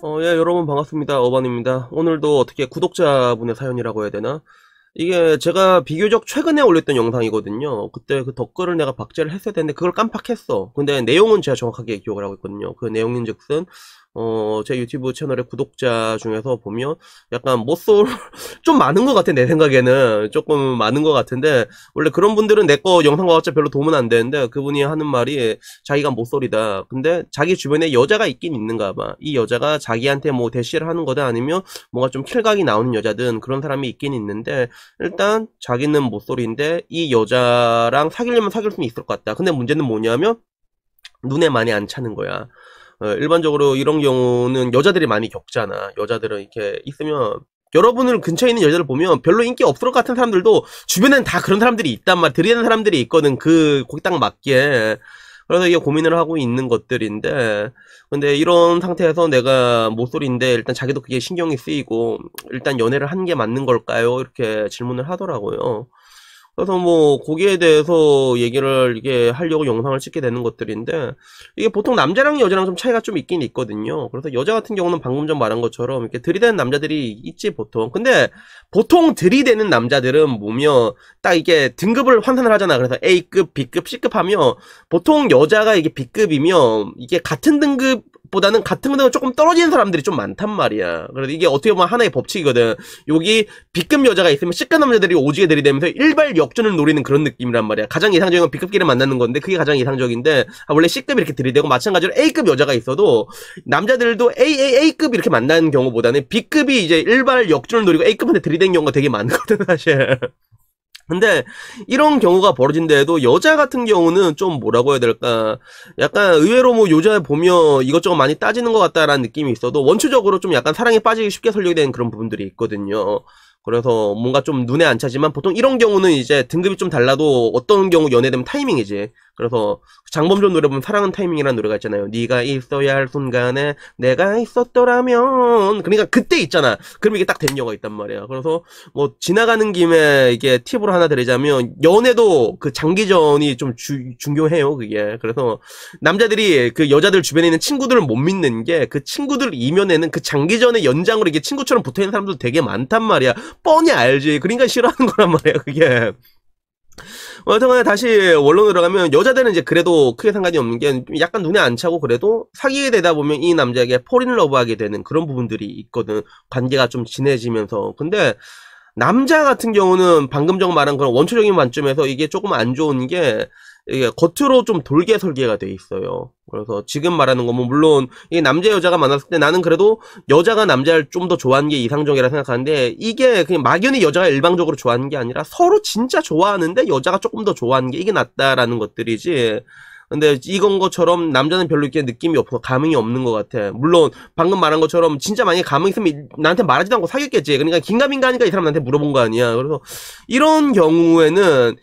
어, 예, 여러분 반갑습니다. 어반입니다. 오늘도 어떻게 구독자분의 사연이라고 해야 되나? 이게 제가 비교적 최근에 올렸던 영상이거든요. 그때 그덧글을 내가 박제를 했어야 되는데 그걸 깜빡했어. 근데 내용은 제가 정확하게 기억을 하고 있거든요. 그 내용인즉슨 어, 제 유튜브 채널의 구독자 중에서 보면 약간 모쏠 좀 많은 것 같아 내 생각에는 조금 많은 것 같은데 원래 그런 분들은 내 거 영상과 같이 별로 도움은 안 되는데 그분이 하는 말이 자기가 모쏠이다 근데 자기 주변에 여자가 있긴 있는가 봐이 여자가 자기한테 뭐 대시를 하는 거다 아니면 뭔가 좀 킬각이 나오는 여자든 그런 사람이 있긴 있는데 일단 자기는 모쏠인데 이 여자랑 사귀려면 사귈 수는 있을 것 같다. 근데 문제는 뭐냐면 눈에 많이 안 차는 거야. 어, 일반적으로 이런 경우는 여자들이 많이 겪잖아. 여자들은 이렇게 있으면 여러분을 근처에 있는 여자를 보면 별로 인기 없을 것 같은 사람들도 주변엔 다 그런 사람들이 있단 말, 들이는 사람들이 있거든. 그 거기 딱 맞게. 그래서 이게 고민을 하고 있는 것들인데 근데 이런 상태에서 내가 모쏠인데 일단 자기도 그게 신경이 쓰이고 일단 연애를 한 게 맞는 걸까요? 이렇게 질문을 하더라고요. 그래서 뭐 거기에 대해서 얘기를 이게 하려고 영상을 찍게 되는 것들인데 이게 보통 남자랑 여자랑 좀 차이가 좀 있긴 있거든요. 그래서 여자 같은 경우는 방금 전 말한 것처럼 이렇게 들이대는 남자들이 있지 보통. 근데 보통 들이대는 남자들은 보면 딱 이게 등급을 환산을 하잖아. 그래서 A급, B급, C급 하면 보통 여자가 이게 B급이면 이게 같은 등급 보다는 같은 등급 조금 떨어지는 사람들이 좀 많단 말이야. 그래서 이게 어떻게 보면 하나의 법칙이거든. 여기 B급 여자가 있으면 C급 남자들이 오지게 들이대면서 일발 역 역전을 노리는 그런 느낌이란 말이야. 가장 이상적인건 b 급끼를 만나는 건데 그게 가장 이상적인데 아, 원래 C급 이렇게 들이대고 마찬가지로 A급 여자가 있어도 남자들도 A A A급 이렇게 만나는 경우보다는 B급이 이제 일발 역전을 노리고 A급한테 들이댄 경우가 되게 많거든 사실. 근데 이런 경우가 벌어진 데도 여자 같은 경우는 좀 뭐라고 해야 될까 약간 의외로 뭐 여자 보면 이것저것 많이 따지는 것 같다라는 느낌이 있어도 원초적으로 좀 약간 사랑에 빠지기 쉽게 설정이 되는 그런 부분들이 있거든요. 그래서 뭔가 좀 눈에 안 차지만 보통 이런 경우는 이제 등급이 좀 달라도 어떤 경우 연애되면 타이밍이지. 그래서 장범준 노래 보면 사랑은 타이밍이라는 노래가 있잖아요. 네가 있어야 할 순간에 내가 있었더라면 그러니까 그때 있잖아. 그럼 이게 딱 된여가 있단 말이야. 그래서 뭐 지나가는 김에 이게 팁으로 하나 드리자면 연애도 그 장기전이 좀 주, 중요해요. 그게 그래서 남자들이 그 여자들 주변에 있는 친구들을 못 믿는 게 그 친구들 이면에는 그 장기전의 연장으로 이게 친구처럼 붙어 있는 사람도 되게 많단 말이야. 뻔히 알지. 그러니까 싫어하는 거란 말이야. 그게. 여튼간에 다시 원론으로 들어가면 여자들은 이제 그래도 크게 상관이 없는 게 약간 눈에 안 차고 그래도 사귀게 되다 보면 이 남자에게 포린 러브하게 되는 그런 부분들이 있거든 관계가 좀 진해지면서 근데 남자 같은 경우는 방금 전 말한 그런 원초적인 관점에서 이게 조금 안 좋은 게 이게 겉으로 좀 돌게 설계가 돼 있어요. 그래서 지금 말하는 거면 뭐 물론 이게 남자 여자가 만났을 때 나는 그래도 여자가 남자를 좀 더 좋아하는 게 이상적이라 생각하는데 이게 그냥 막연히 여자가 일방적으로 좋아하는 게 아니라 서로 진짜 좋아하는데 여자가 조금 더 좋아하는 게 이게 낫다라는 것들이지. 근데 이건 것처럼 남자는 별로 이렇게 느낌이 없고 감흥이 없는 것 같아. 물론 방금 말한 것처럼 진짜 만약에 감흥 있으면 나한테 말하지도 않고 사귀었겠지. 그러니까 긴가민가 하니까 이 사람 나한테 물어본 거 아니야. 그래서 이런 경우에는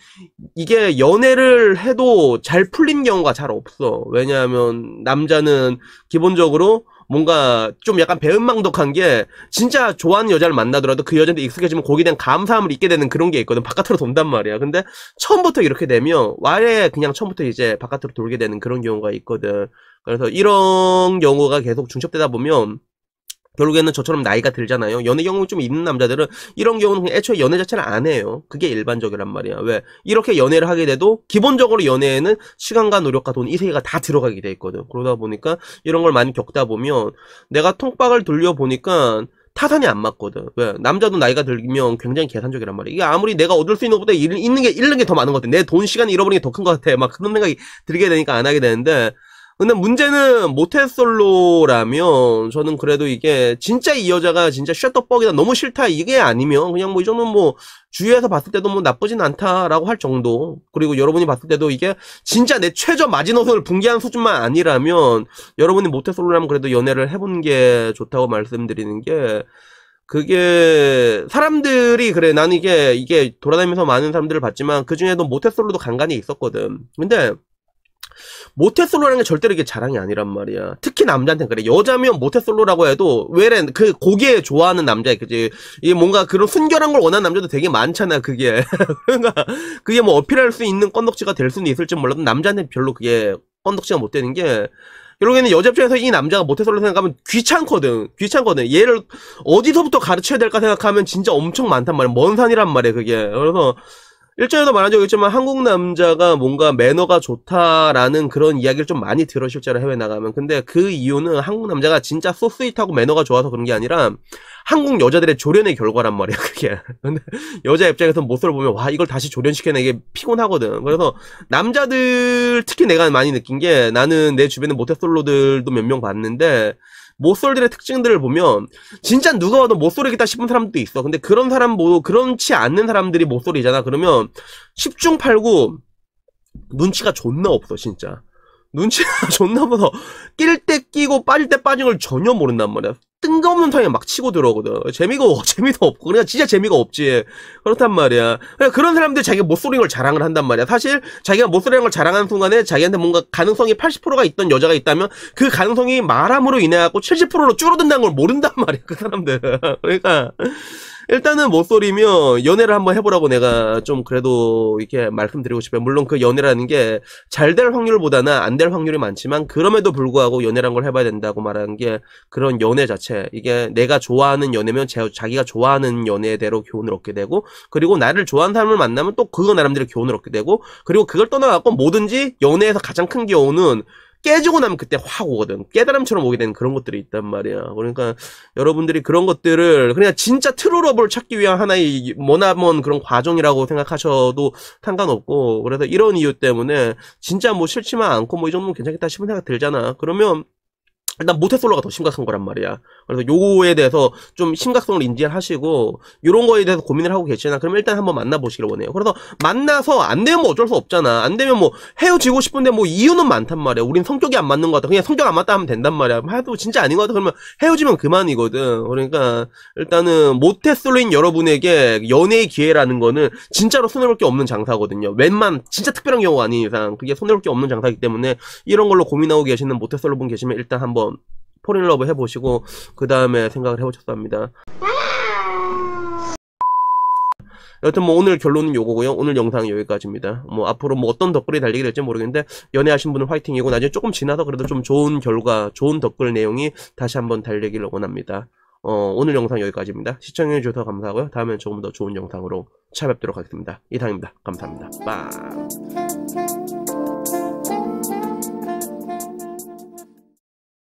이게 연애를 해도 잘 풀린 경우가 잘 없어. 왜냐하면 남자는 기본적으로 뭔가 좀 약간 배은망덕한 게 진짜 좋아하는 여자를 만나더라도 그 여자한테 익숙해지면 거기에 대한 감사함을 잊게 되는 그런 게 있거든. 바깥으로 돈단 말이야. 근데 처음부터 이렇게 되면 와래 그냥 처음부터 이제 바깥으로 돌게 되는 그런 경우가 있거든. 그래서 이런 경우가 계속 중첩되다 보면 결국에는 저처럼 나이가 들잖아요. 연애 경험이 좀 있는 남자들은 이런 경우는 애초에 연애 자체를 안 해요. 그게 일반적이란 말이야. 왜? 이렇게 연애를 하게 돼도 기본적으로 연애에는 시간과 노력과 돈 이 세 개가 다 들어가게 돼 있거든. 그러다 보니까 이런 걸 많이 겪다 보면 내가 통박을 돌려 보니까 타산이 안 맞거든. 왜? 남자도 나이가 들면 굉장히 계산적이란 말이야. 이게 아무리 내가 얻을 수 있는 것보다 잃는 게, 잃는 게 더 많은 것 같아. 내 돈, 시간 잃어버리는 게 더 큰 것 같아. 막 그런 생각이 들게 되니까 안 하게 되는데, 근데 문제는 모태솔로라면 저는 그래도 이게 진짜 이 여자가 진짜 셔터뻑이다 너무 싫다 이게 아니면 그냥 뭐 이 정도는 뭐 주위에서 봤을 때도 뭐 나쁘진 않다라고 할 정도 그리고 여러분이 봤을 때도 이게 진짜 내 최저 마지노선을 붕괴한 수준만 아니라면 여러분이 모태솔로라면 그래도 연애를 해본 게 좋다고 말씀드리는 게 그게 사람들이 그래 나는 이게 이게 돌아다니면서 많은 사람들을 봤지만 그 중에도 모태솔로도 간간히 있었거든 근데 모태솔로라는 게 절대로 이게 자랑이 아니란 말이야. 특히 남자한테 그래. 여자면 모태솔로라고 해도 왜랜 그 고개 좋아하는 남자 그지. 이게 뭔가 그런 순결한 걸 원하는 남자도 되게 많잖아. 그게 그러니까 그게 뭐 어필할 수 있는 껀덕지가될 수는 있을지 몰라도 남자한테 별로 그게 껀덕지가못 되는 게. 결국에는 여자 입장에서 이 남자가 모태솔로 생각하면 귀찮거든. 귀찮거든. 얘를 어디서부터 가르쳐야 될까 생각하면 진짜 엄청 많단 말이야. 먼 산이란 말이야, 그게. 그래서 일전에도 말한 적이 있지만 한국 남자가 뭔가 매너가 좋다라는 그런 이야기를 좀 많이 들어 실제로 해외 나가면 근데 그 이유는 한국 남자가 진짜 소스윗하고 매너가 좋아서 그런 게 아니라 한국 여자들의 조련의 결과란 말이야 그게 근데 여자 입장에서 모습을 보면 와 이걸 다시 조련시키는 이게 피곤하거든 그래서 남자들 특히 내가 많이 느낀 게 나는 내 주변에 모태솔로들도 몇 명 봤는데 모쏠들의 특징들을 보면 진짜 누가 봐도 모쏠이겠다 싶은 사람도 있어. 근데 그런 사람 뭐 그렇지 않는 사람들이 모쏠이잖아. 그러면 10중 8구 눈치가 존나 없어 진짜. 눈치가 존나 보서 낄때 끼고 빠질 때 빠진 걸 전혀 모른단 말이야. 뜬금없는 타임에 막 치고 들어오거든. 재미가, 재미도 없고. 그러니까 진짜 재미가 없지. 그렇단 말이야. 그러니까 그런 사람들 자기가 못소리인 걸 자랑을 한단 말이야. 사실 자기가 못소리인 걸 자랑하는 순간에 자기한테 뭔가 가능성이 80%가 있던 여자가 있다면 그 가능성이 말함으로 인해갖고 70%로 줄어든다는 걸 모른단 말이야. 그 사람들. 그러니까. 일단은 모쏠이면 연애를 한번 해보라고 내가 좀 그래도 이렇게 말씀드리고 싶어요. 물론 그 연애라는 게 잘 될 확률보다는 안 될 확률이 많지만 그럼에도 불구하고 연애란 걸 해봐야 된다고 말하는 게 그런 연애 자체 이게 내가 좋아하는 연애면 제, 자기가 좋아하는 연애대로 교훈을 얻게 되고 그리고 나를 좋아하는 사람을 만나면 또 그거 나름대로 교훈을 얻게 되고 그리고 그걸 떠나갖고 뭐든지 연애에서 가장 큰 교훈은 깨지고 나면 그때 확 오거든. 깨달음처럼 오게 되는 그런 것들이 있단 말이야. 그러니까 여러분들이 그런 것들을 그냥 진짜 트루러블 찾기 위한 하나의 모나먼 그런 과정이라고 생각하셔도 상관없고 그래서 이런 이유 때문에 진짜 뭐 싫지만 않고 뭐 이 정도면 괜찮겠다 싶은 생각 들잖아. 그러면 일단 모태솔로가 더 심각한 거란 말이야. 그래서 요거에 대해서 좀 심각성을 인지하시고 요런 거에 대해서 고민을 하고 계시나 그럼 일단 한번 만나보시길 원해요. 그래서 만나서 안 되면 뭐 어쩔 수 없잖아. 안 되면 뭐 헤어지고 싶은데 뭐 이유는 많단 말이야. 우린 성격이 안 맞는 거 같아. 그냥 성격 안 맞다 하면 된단 말이야. 하도 진짜 아닌 거 같아. 그러면 헤어지면 그만이거든. 그러니까 일단은 모태솔로인 여러분에게 연애의 기회라는 거는 진짜로 손해볼 게 없는 장사거든요. 웬만 진짜 특별한 경우가 아닌 이상 그게 손해볼 게 없는 장사이기 때문에 이런 걸로 고민하고 계시는 모태솔로분 계시면 일단 한번 포린러브 해보시고 그 다음에 생각을 해보셨답니다. 여튼 뭐 오늘 결론은 요거고요. 오늘 영상은 여기까지입니다. 뭐 앞으로 뭐 어떤 덧글이 달리게 될지 모르겠는데 연애하신 분은 화이팅이고 나중에 조금 지나서 그래도 좀 좋은 결과, 좋은 덧글 내용이 다시 한번 달리기를 원합니다. 어, 오늘 영상 여기까지입니다. 시청해주셔서 감사하고요. 다음에 조금 더 좋은 영상으로 찾아뵙도록 하겠습니다. 이상입니다. 감사합니다. 빵!